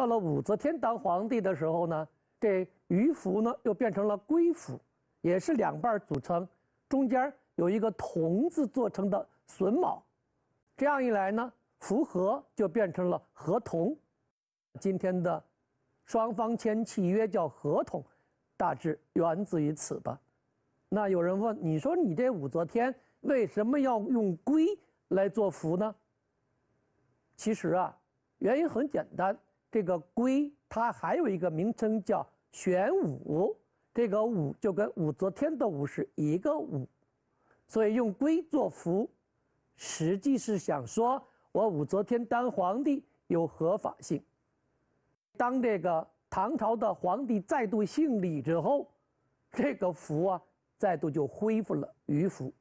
到了武则天当皇帝的时候呢，这鱼符呢又变成了龟符，也是两半组成，中间有一个铜字做成的榫卯，这样一来呢，符合就变成了合同，今天的双方签契约叫合同，大致源自于此吧。那有人问，你说你这武则天为什么要用龟来做符呢？其实啊，原因很简单。这个龟，它还有一个名称叫玄武，这个武就跟武则天的武是一个武，所以用龟做符，实际是想说我武则天当皇帝有合法性。当这个唐朝的皇帝再度姓李之后，这个符啊再度就恢复了鱼符。